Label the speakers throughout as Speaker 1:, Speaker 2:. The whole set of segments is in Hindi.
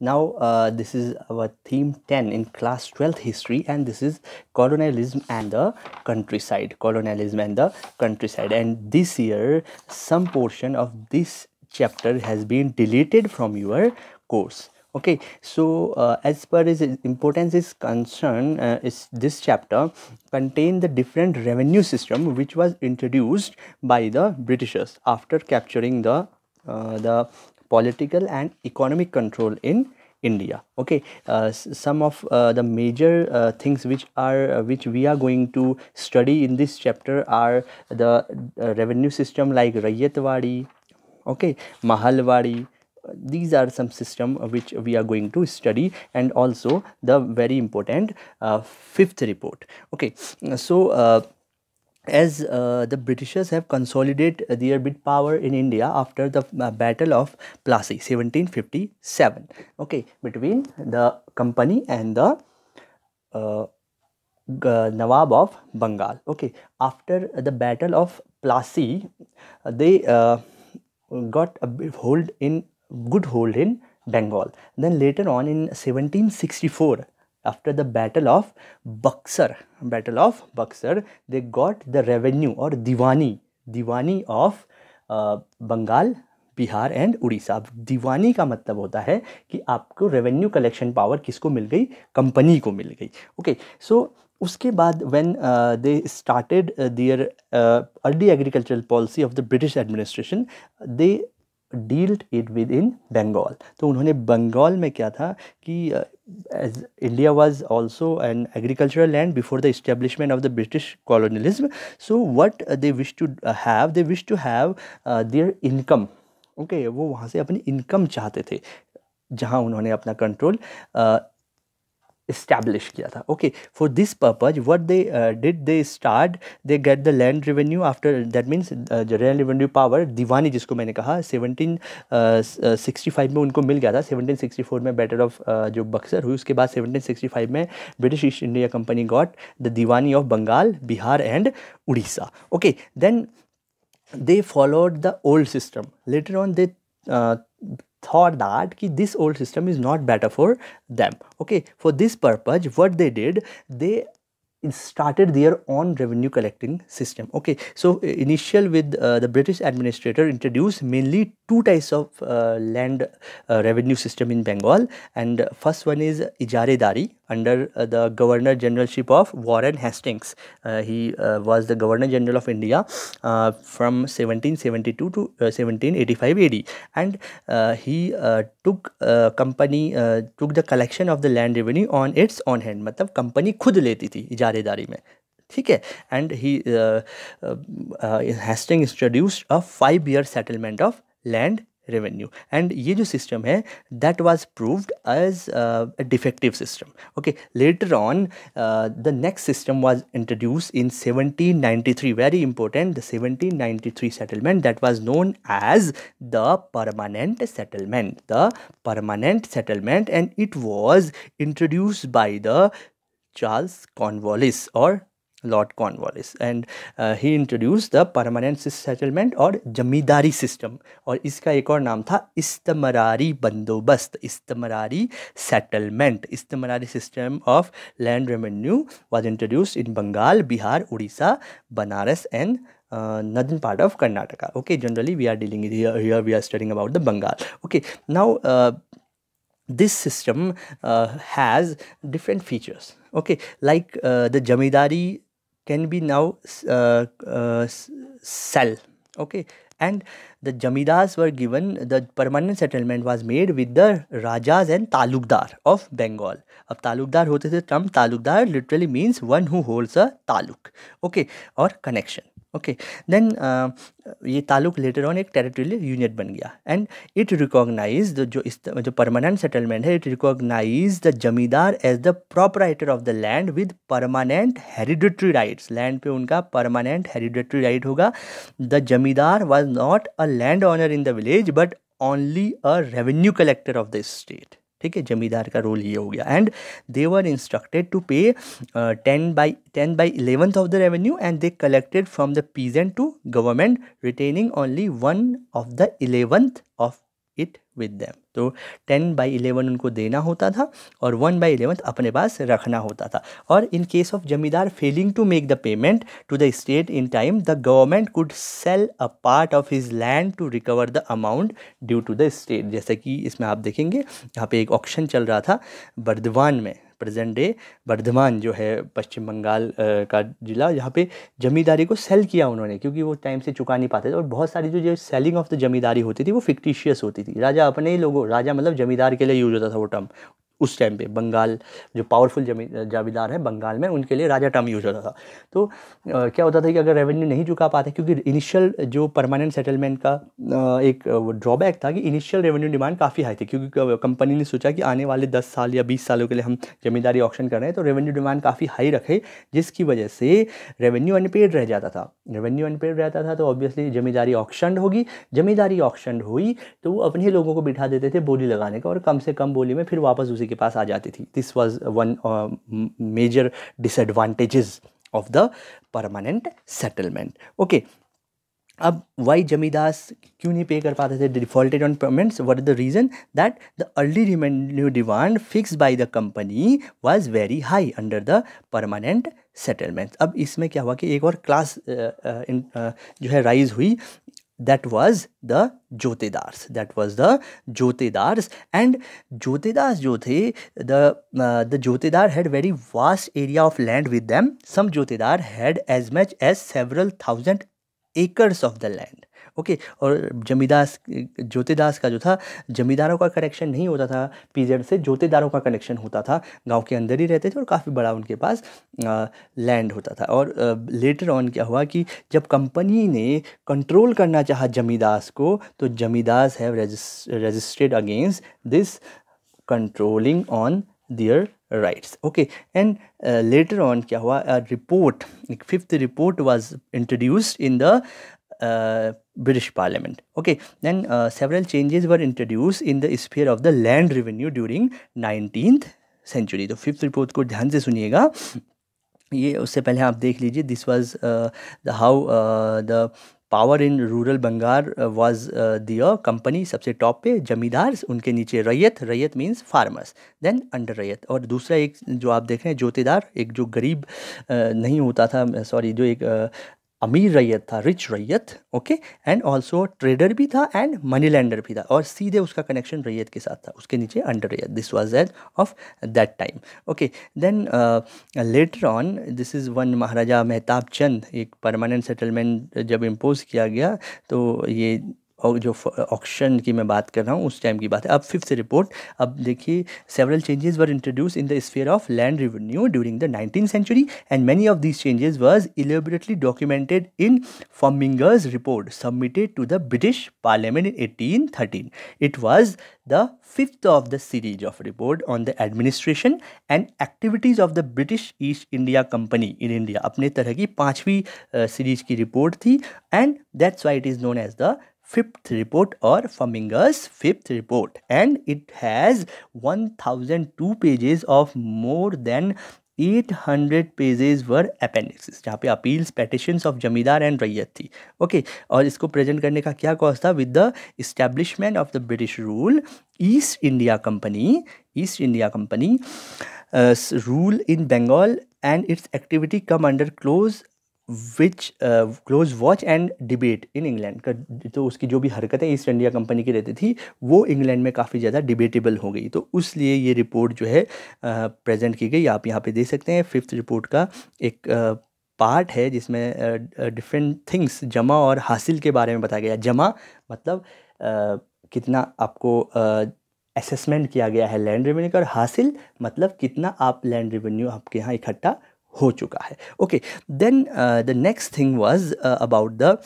Speaker 1: now uh, this is our theme 10 in class 12th history and this is colonialism and the countryside colonialism and the countryside and this year some portion of this chapter has been deleted from your course okay so uh, as far as importance is concerned uh, is this chapter contain the different revenue system which was introduced by the britishers after capturing the uh, the political and economic control in India. Okay, uh, some of uh, the major uh, things which are uh, which we are going to study in this chapter are the uh, revenue system like Rayatwadi, okay, Mahalwadi. Uh, these are some system which we are going to study and also the very important fifth report. Okay, so as uh, the Britishers have consolidated their bit power in India after the uh, Battle of Plassey 1757 okay between the company and the uh, Nawab of Bengal okay after the Battle of Plassey uh, they uh, got a hold in good hold in Bengal then later on in 1764 after the battle of Buxar, battle of Buxar, they got the revenue or Diwani, Diwani of uh, Bengal, Bihar and Orissa अब दीवानी का मतलब होता है कि आपको रेवेन्यू कलेक्शन पावर किसको मिल गई कंपनी को मिल गई ओके सो उसके बाद when they started their early agricultural policy of the British administration they dealt it with in Bengal तो उन्होंने बंगाल में क्या था कि uh, as India was also an agricultural land before the establishment of the British colonialism. So what uh, they wish to uh, have, they wish to have uh, their income. Okay, वो वहाँ से अपनी income चाहते थे जहाँ उन्होंने अपना control. establish kiya tha okay for this purpose what they uh, did they start they get the land revenue after that means uh, the land revenue power दीवानी जिसको मैंने कहा 1765 में उनको मिल गया था 1764 में बैटल ऑफ जो बक्सर हुई उसके बाद 1765 में British East India company got the Diwani of Bengal Bihar and Orissa okay then they followed the old system later on they uh, thought that ki this old system is not better for them okay for this purpose what they did they started their own revenue collecting system okay so initial with uh, the british administrator introduced mainly two types of uh, land uh, revenue system in bengal and first one is Ijare Dari under uh, the governor generalship of warren hastings uh, he uh, was the governor general of india from 1772 to 1785 ad and he took company took the collection of the land revenue on its own hand matlab company khud leti thi ijare साझेदारी में ठीक है and he Hastings introduced a five year settlement of land revenue and ये जो सिस्टम है that was proved as a defective system okay later on the next system was introduce in 1793 very important the 1793 settlement that was known as the permanent settlement the permanent settlement and it was introduced by the Charles Cornwallis और Lord Cornwallis and he introduce the permanent settlement और जमींदारी सिस्टम और इसका एक और नाम था इस्तमरारी बंदोबस्त Istamrari settlement Istamrari system of land revenue was introduce in Bengal Bihar Orissa Banaras and northern part of Karnataka okay generally we are dealing we are studying about the Bengal okay now this system uh, has different features okay like uh, the jamidari can be now uh, uh sell okay and the jamidars were given the permanent settlement was made with the rajas and talukdar of bengal अब तालुकदार होते थे term taluqdar literally means one who holds a taluk okay और कनेक्शन ओके देन uh, ये ताल्लुक लेटर ऑन एक टेरिटोरियल यूनियन बन गया एंड इट रिकॉग्नाइज जो इस जो परमानेंट सेटलमेंट है it recognise the zamindar as the proprietor of the land with permanent hereditary rights land पे उनका परमानेंट हेरिडेटरी राइट होगा the zamindar was not a land owner in the village but only a revenue collector of the state ठीक है जमींदार का रोल ये हो गया and they were instructed to pay ten by ten by eleventh of the revenue and they collected from the peasant to government retaining only one of the eleventh of it with them तो टेन बाई इलेवन उनको देना होता था और वन बाई इलेवन अपने पास रखना होता था और in case of zamindar failing to make the payment to the state in time the government could sell a part of his land to recover the amount due to the state जैसे कि इसमें आप देखेंगे यहाँ पे एक ऑप्शन चल रहा था बर्दवान में प्रेजेंट डे वर्धमान जो है पश्चिम बंगाल का ज़िला यहाँ पे जमींदारी को सेल किया उन्होंने क्योंकि वो टाइम से चुका नहीं पाते थे और बहुत सारी जो जो सेलिंग ऑफ द जमींदारी होती थी वो फिक्टिशियस होती थी राजा अपने ही लोगों राजा मतलब जमींदार के लिए यूज होता था वो टर्म उस टाइम पे बंगाल जो पावरफुल जाबीदार है बंगाल में उनके लिए राजा टर्म यूज़ होता था तो आ, क्या होता था कि अगर रेवेन्यू नहीं चुका पाते क्योंकि इनिशियल जो परमानेंट सेटलमेंट का आ, एक ड्रॉबैक था कि इनिशियल रेवेन्यू डिमांड काफ़ी हाई थी क्योंकि कंपनी ने सोचा कि आने वाले दस साल या बीस सालों के लिए हम जमींदारी ऑप्शन कर रहे हैं तो रेवेन्यू डिमांड काफ़ी हाई रखे जिसकी वजह से रेवेन्यू अनपेड रह जाता था रेवेन्यू अनपेड रहता था तो ऑब्वियसली जमींदारी ऑप्शन होगी जमींदारी ऑप्शन हुई तो वो अपने लोगों को बिठा देते थे बोली लगाने का और कम से कम बोली में फिर वापस उसी किसी के पास आ जाती थी this was one major disadvantages of the permanent settlement okay अब वाई जमीदास क्यों नहीं पे कर पाते थे defaulted on payments what is the reason that the early revenue demand fixed by the company was very high under the permanent settlement अब इसमें क्या हुआ कि एक और क्लास uh, uh, uh, जो है राइज हुई that was the Jyotidars. That was the Jyotidars. And Jyotidas Jyoti, the, uh, the Jyotidar had very vast area of land with them. Some Jyotidar had as much as several thousand acres of the land okay और जमीदास ज्योतिदास का जो था जमींदारों का कनेक्शन नहीं होता था पीजेड से ज्योतिदारों का कनेक्शन होता था गांव के अंदर ही रहते थे और काफ़ी बड़ा उनके पास लैंड होता था और लेटर ऑन क्या हुआ कि जब कंपनी ने कंट्रोल करना चाहा जमीदास को तो zamindars have registered against this controlling on their rights okay and later on क्या हुआ रिपोर्ट एक fifth report was introduced in the British parliament okay then several changes were introduce in the sphere of the land revenue during nineteen century तो फिफ्थ रिपोर्ट को ध्यान से सुनिएगा ये उससे पहले आप देख लीजिए this was the how the power in rural Bengal was there company सबसे टॉप पे जमींदार उनके नीचे रैयत रैयत मीन्स फार्मर्स देन अंडर रैयत और दूसरा एक जो आप देख रहे हैं जोतेदार एक जो गरीब uh, नहीं होता था सॉरी जो एक uh, अमीर रैयत था रिच रैयत ओके एंड ऑल्सो ट्रेडर भी था एंड मनी लैंडर भी था और सीधे उसका कनेक्शन रैयत के साथ था उसके नीचे under ryot this was age of that time okay then later on this is one Maharaja Mehtab Chand एक परमानेंट सेटलमेंट जब इम्पोज किया गया तो ये और जो ऑक्शन की मैं बात कर रहा हूँ उस टाइम की बात है अब फिफ्थ रिपोर्ट अब देखिए several changes were introduce in the sphere of land revenue during the nineteen century and many of these changes was elaborately documented in Firminger's report submitted to the British parliament in eighteen thirteen it was the fifth of the series of report on the administration and activities of the British East India company in India अपने तरह की पाँचवीं सीरीज की रिपोर्ट थी and that's why it is known as the fifth report fifth fifth report and it has one thousand two pages of more than eight 800 pages were appendix जहाँ पे appeals petitions of zamindar and ryot थी ओके okay, और इसको प्रेजेंट करने का क्या कॉज था with the establishment of the British rule East India company East India company rule in Bengal and its activity come under close which close watch and debate in England का तो उसकी जो भी हरकतें ईस्ट इंडिया कंपनी की रहती थी वो इंग्लैंड में काफ़ी ज़्यादा डिबेटेबल हो गई तो उस लिए ये रिपोर्ट जो है प्रेजेंट की गई आप यहाँ पे देख सकते हैं फिफ्थ रिपोर्ट का एक पार्ट है जिसमें डिफरेंट थिंग्स जमा और हासिल के बारे में बताया गया जमा मतलब आ, कितना आपको आ, असेसमेंट किया गया है लैंड रेवेन्यू का और हासिल मतलब कितना आप लैंड रेवेन्यू आपके यहाँ इकट्ठा हो चुका है okay then the next thing was about the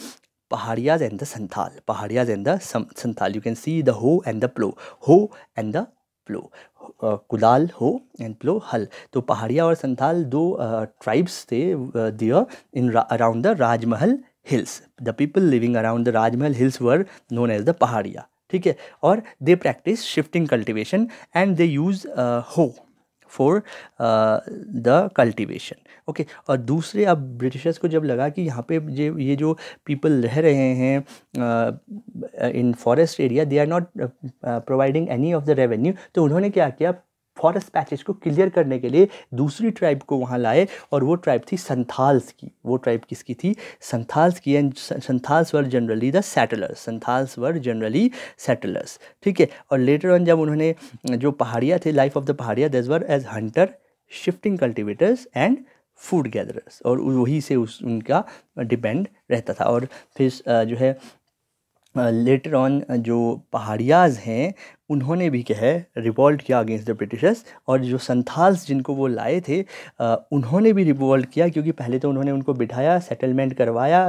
Speaker 1: Paharias and the Santhal Paharias and the Santhal you can see the hoe and the plough hoe and the प्लो कुदाल हो एंड प्लो हल तो पहाड़िया और संथाल दो ट्राइब्स uh, थे there in around the Rajmahal hills the people living around the Rajmahal hills were known as the Paharia ठीक है और they practice shifting cultivation and they use hoe for the cultivation okay और दूसरे अब ब्रिटिशर्स को जब लगा कि यहाँ पे जे ये जो पीपल रह रहे हैं in forest area they are not providing any of the revenue तो उन्होंने क्या किया फॉरेस्ट पैचेज को क्लियर करने के लिए दूसरी ट्राइब को वहाँ लाए और वो ट्राइब थी संथाल्स की वो ट्राइब किसकी थी संथाल्स की and Santhals were generally the settlers Santhals were generally settlers ठीक है और लेटर ऑन जब उन्होंने जो पहाड़िया थे life of the Paharia this were as hunter shifting cultivators and food gatherers और वही से उस उनका डिपेंड रहता था और फिर जो है लेटर ऑन जो पहाड़ियाज हैं उन्होंने भी क्या है रिवॉल्ट किया अगेंस्ट द ब्रिटिशर्स और जो संथाल्स जिनको वो लाए थे उन्होंने भी रिवॉल्ट किया क्योंकि पहले तो उन्होंने उनको बिठाया सेटलमेंट करवाया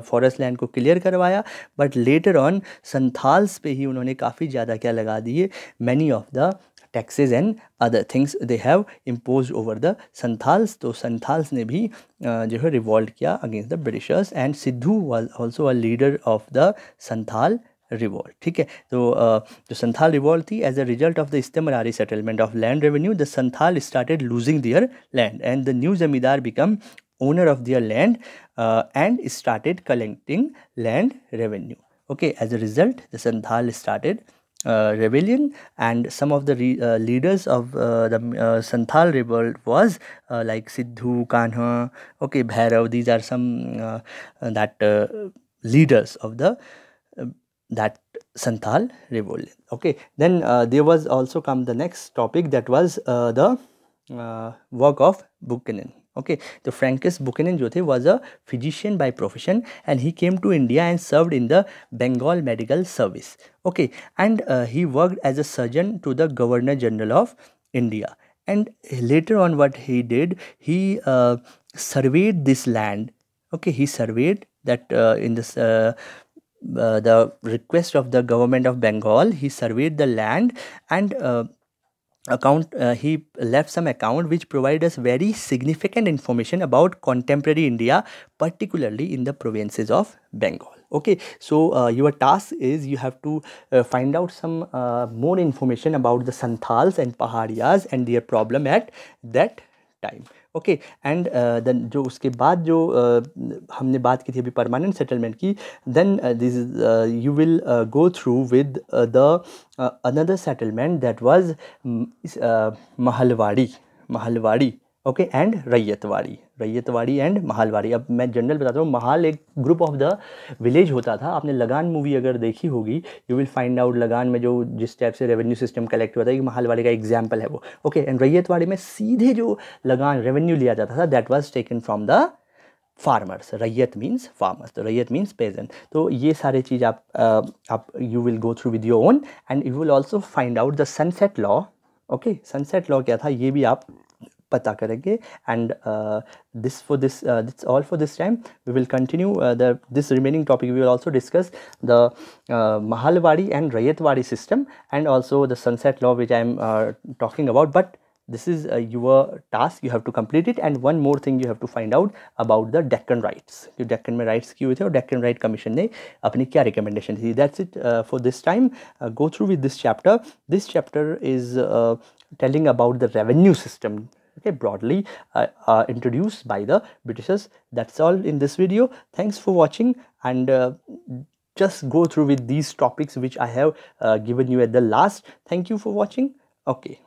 Speaker 1: फॉरेस्ट लैंड को क्लियर करवाया बट लेटर ऑन संथाल्स पे ही उन्होंने काफ़ी ज़्यादा क्या लगा दिए many of the taxes and other things they have impose over the Santhals तो संथाल्स ने भी जो है रिवॉल्ट किया against the Britishers and Sidhu was also a leader of the Santhal revolt ठीक है तो जो संथाल रिवॉल्ट थी as a result of the इस्तेमरारी settlement of land revenue the Santhal started losing their land and the new zamindar become owner of their land and started collecting land revenue okay as a result the Santhal started uh, rebellion and some of the re, uh, leaders of uh, the uh, Santhal revolt was uh, like Sidhu, Kanha, okay, Bhairav. These are some uh, that leaders of the that Santhal revolt. Okay, then there was also come the next topic that was the work of Buchanan. Okay, the Francis Buchanan Jyothe was a physician by profession and he came to India and served in the Bengal Medical Service. Okay, and uh, he worked as a surgeon to the Governor General of India. And later on, what he did, he uh, surveyed this land. Okay, he surveyed that uh, in this uh, uh the request of the government of Bengal, he surveyed the land and uh, account uh, he left some account which provide us very significant information about contemporary india particularly in the provinces of bengal okay so uh, your task is you have to uh, find out some uh, more information about the santals and pahariyas and their problem at that time okay and then जो उसके बाद जो uh, हमने बात की थी अभी परमानेंट सेटलमेंट की then this you will go through with the another settlement that was Mahalwari Mahalwari okay and Ryotwari Ryotwari and Mahalwari अब मैं जनरल बताता हूँ महाल एक ग्रुप ऑफ द विलेज होता था आपने लगान मूवी अगर देखी होगी यू विल फाइंड आउट लगान में जो जिस टाइप से रेवेन्यू सिस्टम कलेक्ट हुआ था ये महालवाड़ी का एग्जाम्पल है वो ओके एंड रैयतवाड़ी में सीधे जो लगान रेवेन्यू लिया जाता था that was taken from the farmers ryot means farmers तो रैयत मीन्स पेजेंट तो ये सारे चीज़ आप आप you will go through with your own and you will also find out the sunset law okay sunset law क्या था ये भी आप पता करेंगे and this for this this all for this time we will continue the this remaining topic we will also discuss the Mahalwari and Ryotwari system and also the sunset law which I am talking about but this is your task you have to complete it and one more thing you have to find out about the Deccan riots जो डेक्कन में राइट्स किए हुए थे और डेक्कन राइट कमीशन ने अपनी क्या रिकमेंडेशन दी थी that's it for this time go through with this chapter this chapter is telling about the revenue system okay broadly uh, uh, introduced by the britishers that's all in this video thanks for watching and uh, just go through with these topics which i have uh, given you at the last thank you for watching okay